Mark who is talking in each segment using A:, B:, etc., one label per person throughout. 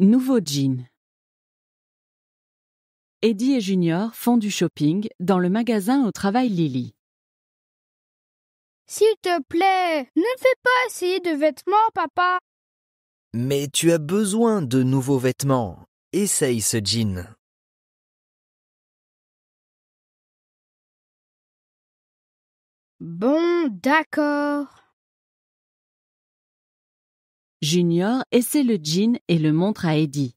A: Nouveau jean.
B: Eddie et Junior font du shopping dans le magasin au travail Lily.
A: S'il te plaît, ne fais pas essayer de vêtements, papa.
B: Mais tu as besoin de nouveaux vêtements. Essaye ce jean.
A: Bon, d'accord.
B: Junior essaie le jean et le montre à Eddie.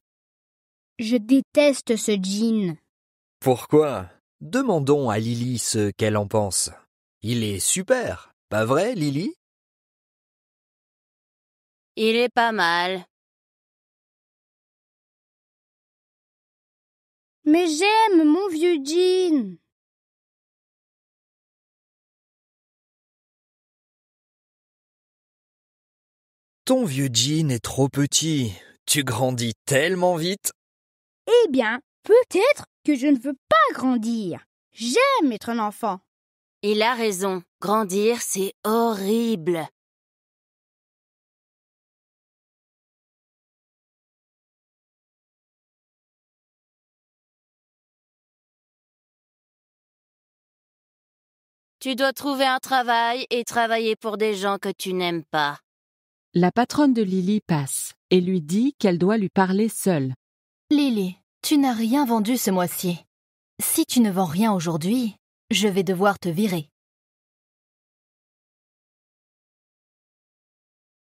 B: Je déteste ce jean. Pourquoi Demandons à Lily ce qu'elle en pense. Il est super, pas vrai, Lily
A: Il est pas mal. Mais j'aime mon vieux jean. Ton vieux jean est trop
B: petit. Tu grandis tellement vite. Eh bien, peut-être que je ne veux pas grandir. J'aime être un enfant. Il a raison.
A: Grandir, c'est horrible. Tu dois trouver un
B: travail et travailler pour des gens que tu n'aimes pas. La patronne de Lily passe et lui dit qu'elle doit lui parler seule. Lily, tu n'as rien vendu ce mois-ci. Si tu ne vends rien aujourd'hui, je vais devoir te virer.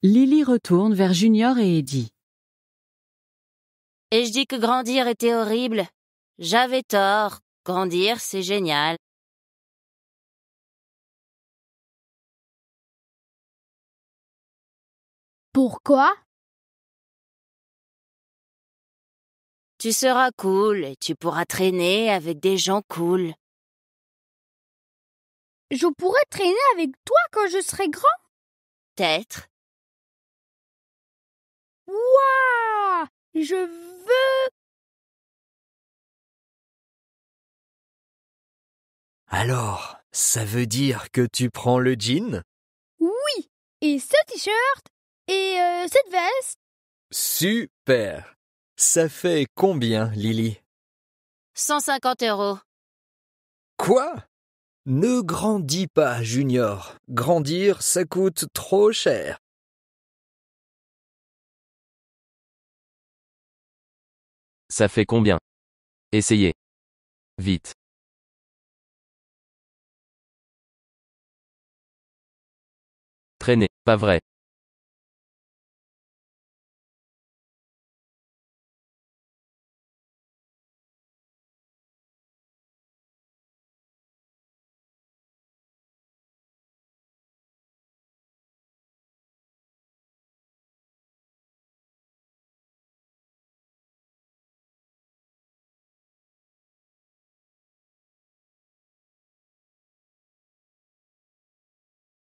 A: Lily retourne vers Junior et Eddie. Et je dis que grandir était horrible. J'avais tort. Grandir, c'est génial. Pourquoi Tu seras cool et tu pourras traîner avec des gens cool. Je pourrais traîner avec toi quand je serai grand Peut-être. Waouh Je veux
B: Alors, ça veut dire que tu prends le jean
A: Oui, et ce t-shirt et euh, cette veste
B: Super Ça fait combien, Lily
A: 150 euros.
B: Quoi Ne grandis pas, Junior. Grandir, ça coûte trop cher.
A: Ça fait combien Essayez. Vite. Traînez, pas vrai.